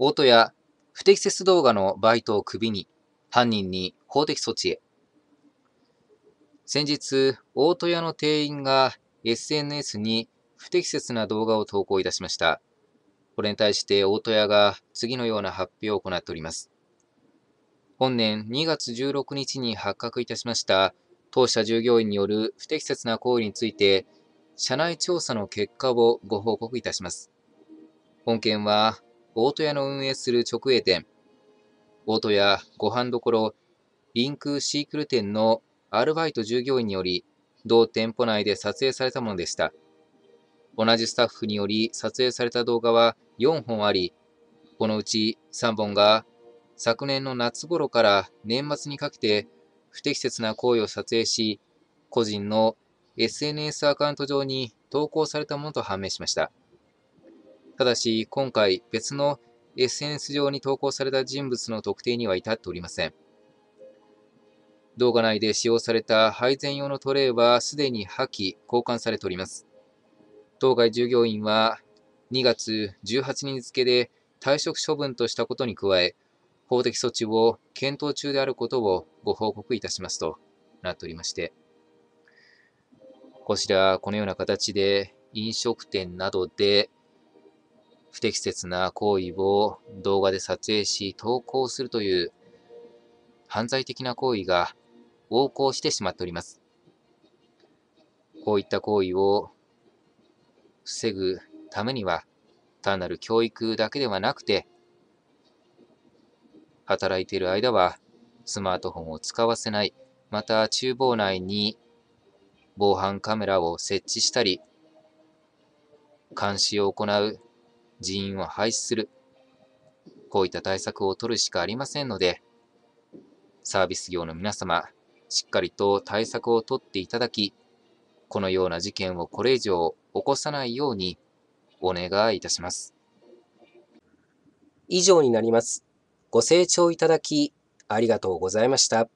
大戸屋、不適切動画のバイトをクビに、犯人に法的措置へ。先日、大戸屋の店員が SNS に不適切な動画を投稿いたしました。これに対して大戸屋が次のような発表を行っております。本年2月16日に発覚いたしました当社従業員による不適切な行為について、社内調査の結果をご報告いたします。本件は大戸屋の運営する直営店、大戸屋ご飯どころ、リンクシークル店のアルバイト従業員により、同店舗内で撮影されたものでした。同じスタッフにより撮影された動画は4本あり、このうち3本が昨年の夏頃から年末にかけて不適切な行為を撮影し、個人の SNS アカウント上に投稿されたものと判明しました。ただし、今回、別の SNS 上に投稿された人物の特定には至っておりません。動画内で使用された配膳用のトレイはすでに破棄、交換されております。当該従業員は2月18日付で退職処分としたことに加え、法的措置を検討中であることをご報告いたしますとなっておりまして、こちら、このような形で飲食店などで不適切な行為を動画で撮影し投稿するという犯罪的な行為が横行してしまっております。こういった行為を防ぐためには単なる教育だけではなくて働いている間はスマートフォンを使わせない、また厨房内に防犯カメラを設置したり、監視を行う人員を廃止する、こういった対策を取るしかありませんので、サービス業の皆様、しっかりと対策を取っていただき、このような事件をこれ以上起こさないようにお願いいたします。以上になります。ご清聴いただき、ありがとうございました。